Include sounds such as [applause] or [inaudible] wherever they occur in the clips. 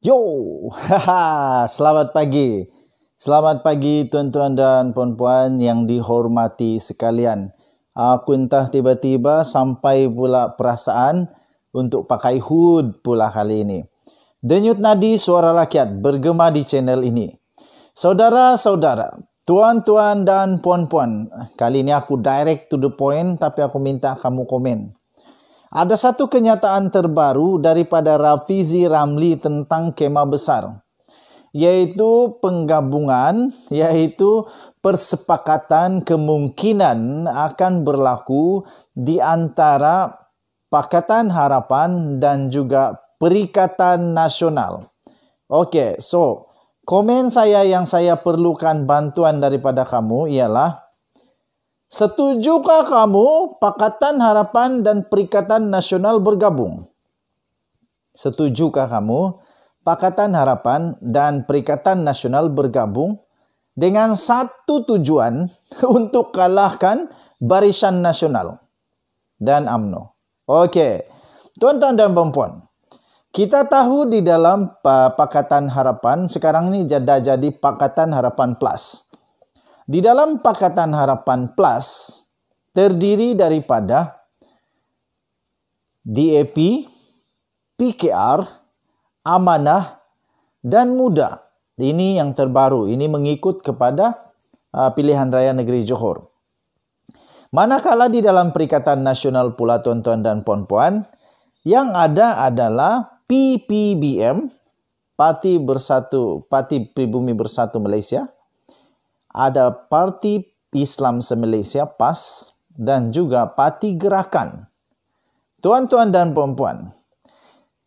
Yo, haha, selamat pagi. Selamat pagi tuan-tuan dan puan-puan yang dihormati sekalian. Aku entah tiba-tiba sampai pula perasaan untuk pakai hood pula kali ini. Denyut nadi suara rakyat bergema di channel ini. Saudara-saudara, tuan-tuan dan puan-puan, kali ini aku direct to the point tapi aku minta kamu komen. Ada satu kenyataan terbaru daripada Rafizi Ramli tentang kema besar, yaitu penggabungan, yaitu persepakatan kemungkinan akan berlaku di antara Pakatan Harapan dan juga Perikatan Nasional. Oke, okay, so komen saya yang saya perlukan bantuan daripada kamu ialah Setujukah kamu Pakatan Harapan dan Perikatan Nasional bergabung? Setujukah kamu Pakatan Harapan dan Perikatan Nasional bergabung dengan satu tujuan [laughs] untuk kalahkan Barisan Nasional dan AMNO? Oke, tuan-tuan dan perempuan, kita tahu di dalam Pakatan Harapan sekarang ini jadi Pakatan Harapan Plus di dalam Pakatan Harapan Plus terdiri daripada DAP, PKR, amanah, dan muda. Ini yang terbaru. Ini mengikut kepada uh, pilihan raya negeri Johor. Manakala di dalam Perikatan Nasional pula tuan-tuan dan puan-puan, yang ada adalah PPBM, Parti Bersatu, Parti Pribumi Bersatu Malaysia, ada Parti Islam Semalaysia PAS dan juga Parti Gerakan. Tuan-tuan dan puan-puan,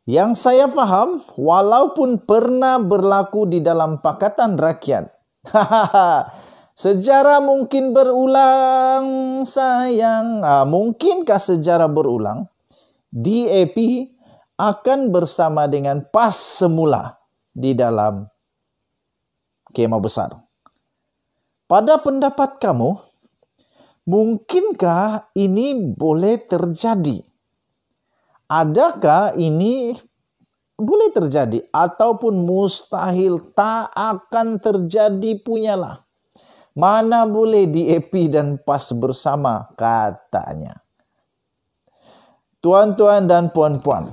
yang saya faham walaupun pernah berlaku di dalam Pakatan Rakyat. [laughs] sejarah mungkin berulang sayang. Ah, mungkinkah sejarah berulang? DAP akan bersama dengan PAS semula di dalam kemah besar. Pada pendapat kamu, mungkinkah ini boleh terjadi? Adakah ini boleh terjadi ataupun mustahil tak akan terjadi punyalah. Mana boleh di Epi dan pas bersama katanya. Tuan-tuan dan puan-puan.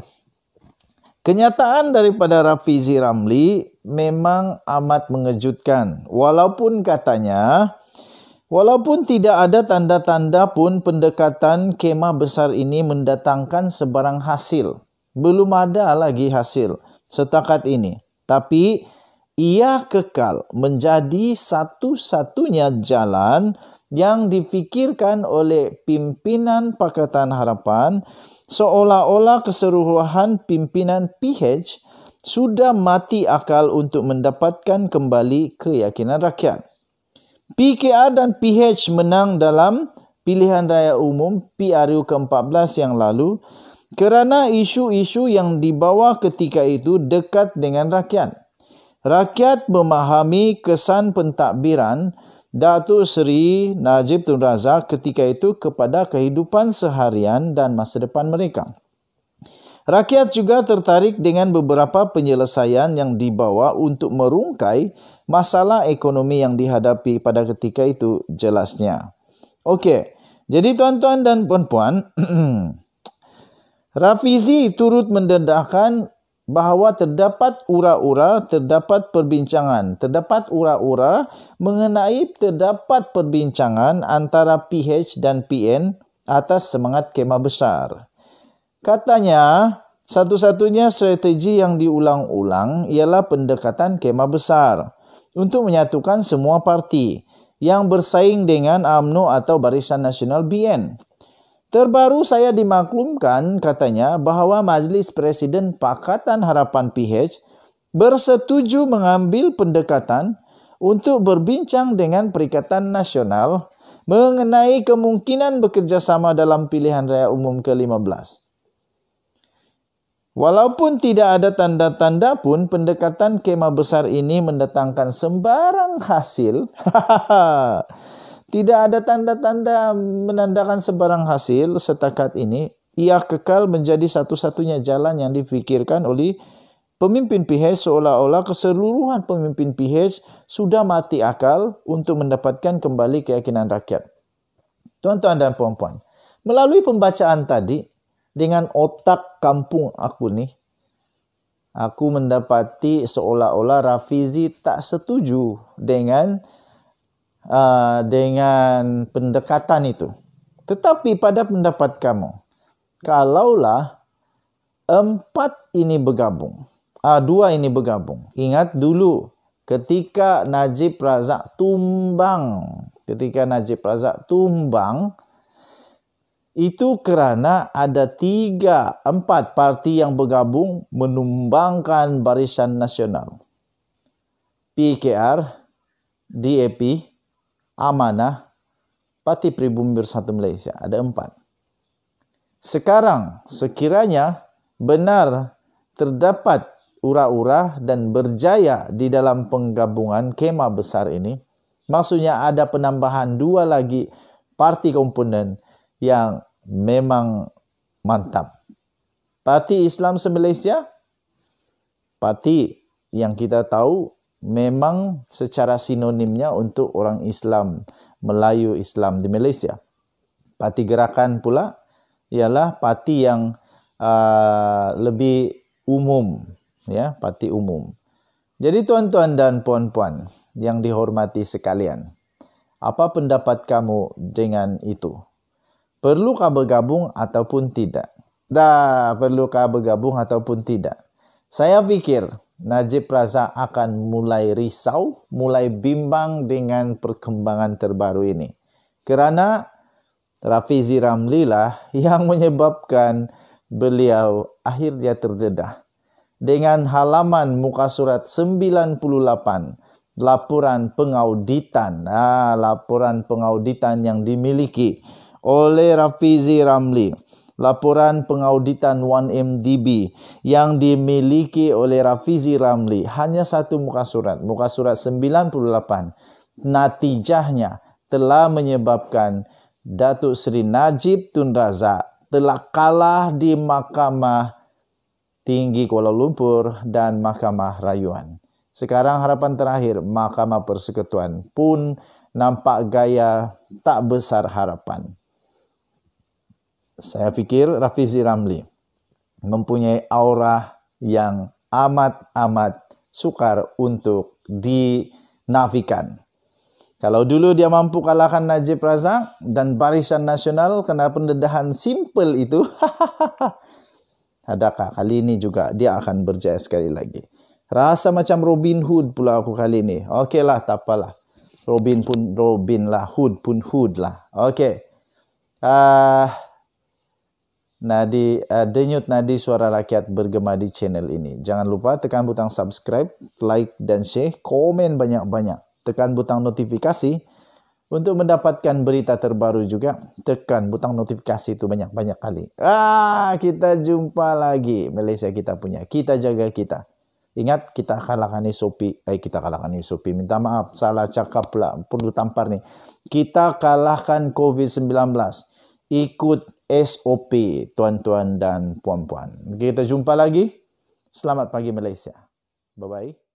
Kenyataan daripada Rafizi Ramli memang amat mengejutkan. Walaupun katanya, walaupun tidak ada tanda-tanda pun pendekatan kemah besar ini mendatangkan sebarang hasil. Belum ada lagi hasil setakat ini. Tapi ia kekal menjadi satu-satunya jalan yang difikirkan oleh pimpinan Pakatan Harapan seolah-olah keseluruhan pimpinan PH sudah mati akal untuk mendapatkan kembali keyakinan rakyat. PKR dan PH menang dalam pilihan raya umum PRU ke-14 yang lalu kerana isu-isu yang dibawa ketika itu dekat dengan rakyat. Rakyat memahami kesan pentadbiran Datuk Seri Najib Tun Razak ketika itu kepada kehidupan seharian dan masa depan mereka. Rakyat juga tertarik dengan beberapa penyelesaian yang dibawa untuk merungkai masalah ekonomi yang dihadapi pada ketika itu jelasnya. Oke, jadi tuan-tuan dan puan-puan, [clears throat] Rafizi turut mendedahkan bahwa terdapat ura-ura, terdapat perbincangan, terdapat ura-ura mengenai terdapat perbincangan antara PH dan PN atas semangat kemah besar. Katanya, satu-satunya strategi yang diulang-ulang ialah pendekatan kemah besar untuk menyatukan semua parti yang bersaing dengan AMNO atau Barisan Nasional BN. Terbaru saya dimaklumkan katanya bahawa Majlis Presiden Pakatan Harapan PH bersetuju mengambil pendekatan untuk berbincang dengan Perikatan Nasional mengenai kemungkinan bekerjasama dalam pilihan raya umum ke-15. Walaupun tidak ada tanda-tanda pun, pendekatan kema besar ini mendatangkan sembarang hasil. [laughs] tidak ada tanda-tanda menandakan sembarang hasil setakat ini. Ia kekal menjadi satu-satunya jalan yang dipikirkan oleh pemimpin PH seolah-olah keseluruhan pemimpin PH sudah mati akal untuk mendapatkan kembali keyakinan rakyat. Tuan-tuan dan puan-puan, melalui pembacaan tadi, dengan otak kampung aku nih, aku mendapati seolah-olah Rafizi tak setuju dengan uh, dengan pendekatan itu. Tetapi pada pendapat kamu, kalaulah empat ini bergabung, uh, dua ini bergabung. Ingat dulu ketika Najib Razak tumbang, ketika Najib Razak tumbang, itu kerana ada tiga, empat parti yang bergabung menumbangkan Barisan Nasional. PKR, DAP, Amanah, Parti Pribumi Bersatu Malaysia. Ada empat. Sekarang, sekiranya benar terdapat ura-ura dan berjaya di dalam penggabungan kema besar ini, maksudnya ada penambahan dua lagi parti komponen yang memang mantap. Parti Islam se-Malaysia, parti yang kita tahu memang secara sinonimnya untuk orang Islam, Melayu Islam di Malaysia. Parti gerakan pula ialah parti yang uh, lebih umum, ya, parti umum. Jadi tuan-tuan dan puan-puan yang dihormati sekalian, apa pendapat kamu dengan itu? Perlukah bergabung ataupun tidak? Dah, perlukah bergabung ataupun tidak? Saya pikir Najib Razak akan mulai risau, mulai bimbang dengan perkembangan terbaru ini. Kerana Rafizi Ramli lah [laughs] yang menyebabkan beliau akhirnya terdedah. Dengan halaman muka surat 98, laporan pengauditan, ah, laporan pengauditan yang dimiliki oleh Rafizi Ramli. Laporan pengauditan 1MDB yang dimiliki oleh Rafizi Ramli hanya satu muka surat, muka surat 98. Natijahnya telah menyebabkan Datuk Seri Najib Tun Razak telah kalah di Mahkamah Tinggi Kuala Lumpur dan Mahkamah Rayuan. Sekarang harapan terakhir Mahkamah Persekutuan pun nampak gaya tak besar harapan. Saya pikir Rafizi Ramli mempunyai aura yang amat-amat sukar untuk dinafikan. Kalau dulu dia mampu kalahkan Najib Razak dan barisan nasional karena pendedahan simple itu, [laughs] adakah kali ini juga dia akan berjaya sekali lagi. Rasa macam Robin Hood pula aku kali ini. Okeylah, tak apalah. Robin pun Robin lah, Hood pun Hood lah. Okey. Ah, uh, nadi uh, denyut nadi suara rakyat bergema di channel ini. Jangan lupa tekan butang subscribe, like dan share, komen banyak-banyak. Tekan butang notifikasi untuk mendapatkan berita terbaru juga. Tekan butang notifikasi itu banyak-banyak kali. Ah, kita jumpa lagi. Malaysia kita punya. Kita jaga kita. Ingat kita kalahkan Sopi. Eh kita kalahkan Sopi. Minta maaf, salah cakap lah. Perlu tampar nih. Kita kalahkan COVID-19. Ikut SOP tuan-tuan dan puan-puan. Kita jumpa lagi. Selamat pagi Malaysia. Bye-bye.